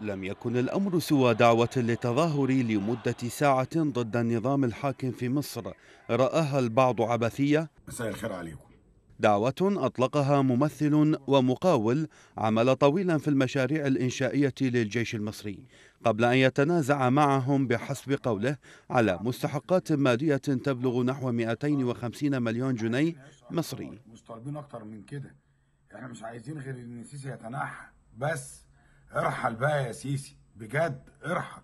لم يكن الأمر سوى دعوة للتظاهر لمدة ساعة ضد النظام الحاكم في مصر رآها البعض عبثية مساء الخير عليكم دعوة أطلقها ممثل ومقاول عمل طويلا في المشاريع الإنشائية للجيش المصري قبل أن يتنازع معهم بحسب قوله على مستحقات مالية تبلغ نحو 250 مليون جنيه مصري مش طالبين أكتر من كده احنا مش عايزين غير ان السيسي يتنحى بس ارحل بقى يا سيسي بجد ارحل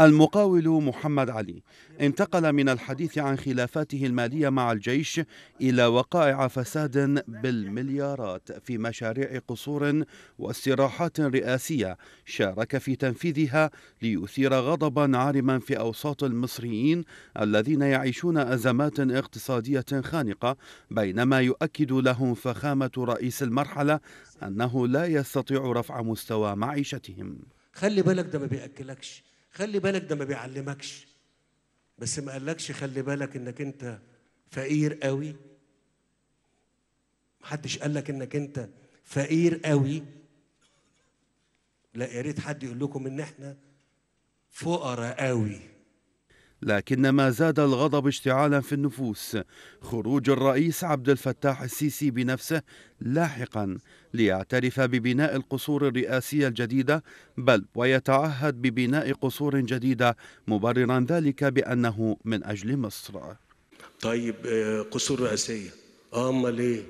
المقاول محمد علي انتقل من الحديث عن خلافاته المالية مع الجيش إلى وقائع فساد بالمليارات في مشاريع قصور واستراحات رئاسية شارك في تنفيذها ليثير غضبا عارما في أوساط المصريين الذين يعيشون أزمات اقتصادية خانقة بينما يؤكد لهم فخامة رئيس المرحلة أنه لا يستطيع رفع مستوى معيشتهم خلي بالك ده ما بيأكلكش خلي بالك ده ما بيعلمكش بس ما قالكش خلي بالك انك انت فقير قوي محدش قالك انك انت فقير قوي لا يا ريت حد يقول لكم ان احنا فقراء قوي لكن ما زاد الغضب اشتعالا في النفوس خروج الرئيس عبد الفتاح السيسي بنفسه لاحقا ليعترف ببناء القصور الرئاسية الجديدة بل ويتعهد ببناء قصور جديدة مبررا ذلك بأنه من أجل مصر طيب آه، قصور رئاسية أما ليه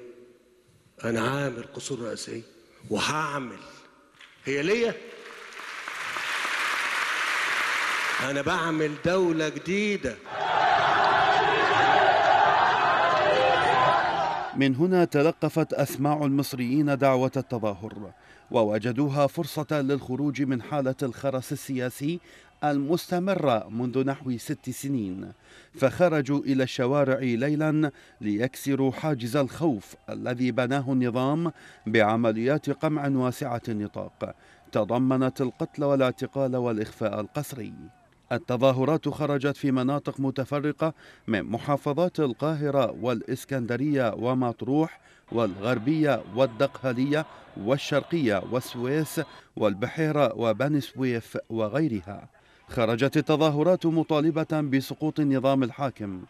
أنا عامل قصور رئاسية وهعمل هي ليه أنا بعمل دولة جديدة من هنا تلقفت أسماع المصريين دعوة التظاهر ووجدوها فرصة للخروج من حالة الخرس السياسي المستمرة منذ نحو ست سنين فخرجوا إلى الشوارع ليلا ليكسروا حاجز الخوف الذي بناه النظام بعمليات قمع واسعة النطاق تضمنت القتل والاعتقال والإخفاء القسري التظاهرات خرجت في مناطق متفرقة من محافظات القاهرة والإسكندرية ومطروح والغربية والدقهلية والشرقية والسويس والبحيرة وبني سويف وغيرها خرجت التظاهرات مطالبة بسقوط النظام الحاكم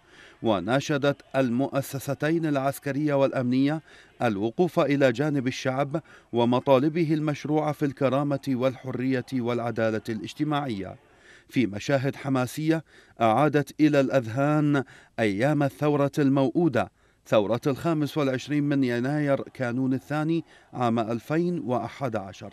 وناشدت المؤسستين العسكرية والأمنية الوقوف إلى جانب الشعب ومطالبه المشروعة في الكرامة والحرية والعدالة الاجتماعية في مشاهد حماسية أعادت إلى الأذهان أيام الثورة الموؤودة ثورة الخامس والعشرين من يناير كانون الثاني عام 2011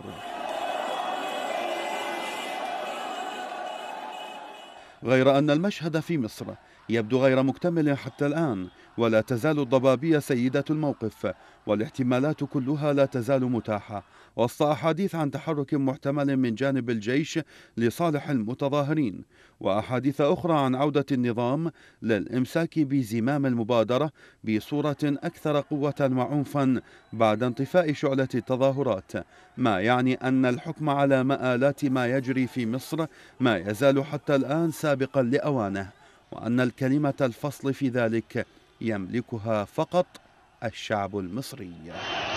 غير أن المشهد في مصر يبدو غير مكتمل حتى الآن ولا تزال الضبابية سيدة الموقف والاحتمالات كلها لا تزال متاحة وسط أحاديث عن تحرك محتمل من جانب الجيش لصالح المتظاهرين وأحاديث أخرى عن عودة النظام للإمساك بزمام المبادرة بصورة أكثر قوة وعنفا بعد انطفاء شعلة التظاهرات ما يعني أن الحكم على مآلات ما يجري في مصر ما يزال حتى الآن سابقا لأوانه وأن الكلمة الفصل في ذلك يملكها فقط الشعب المصري